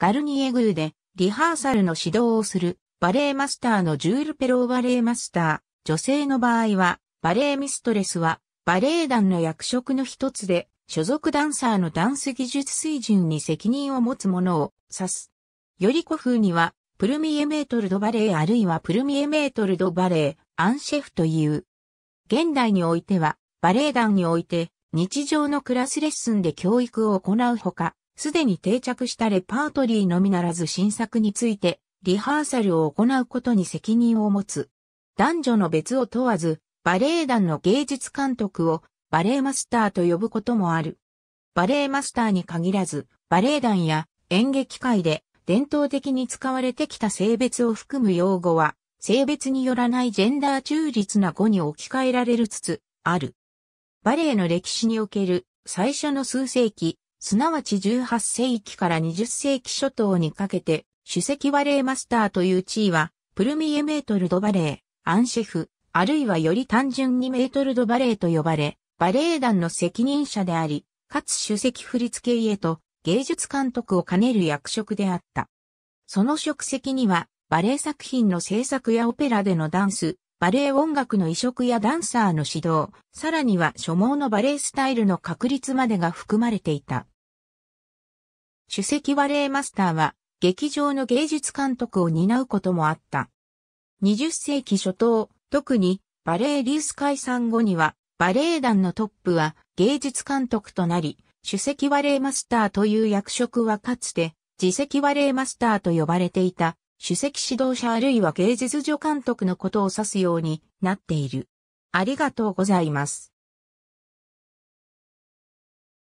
ガルニエグーでリハーサルの指導をするバレエマスターのジュール・ペローバレエマスター、女性の場合は、バレエミストレスは、バレエ団の役職の一つで、所属ダンサーのダンス技術水準に責任を持つ者を指す。より古風には、プルミエメートルドバレエあるいはプルミエメートルドバレエ、アンシェフという。現代においては、バレエ団において、日常のクラスレッスンで教育を行うほか、すでに定着したレパートリーのみならず新作について、リハーサルを行うことに責任を持つ。男女の別を問わず、バレエ団の芸術監督をバレエマスターと呼ぶこともある。バレエマスターに限らず、バレエ団や演劇界で伝統的に使われてきた性別を含む用語は、性別によらないジェンダー中立な語に置き換えられるつつある。バレエの歴史における最初の数世紀、すなわち18世紀から20世紀初頭にかけて、主席バレーマスターという地位は、プルミエメートルドバレー、アンシェフ、あるいはより単純にメートルドバレーと呼ばれ、バレエ団の責任者であり、かつ主席振付家と芸術監督を兼ねる役職であった。その職責には、バレエ作品の制作やオペラでのダンス、バレエ音楽の移植やダンサーの指導、さらには所望のバレエスタイルの確立までが含まれていた。首席バレエマスターは、劇場の芸術監督を担うこともあった。20世紀初頭、特にバレエリウス解散後には、バレエ団のトップは芸術監督となり、首席バレエマスターという役職はかつて、自席バレエマスターと呼ばれていた主席指導者あるいは芸術助監督のことを指すようになっている。ありがとうございます。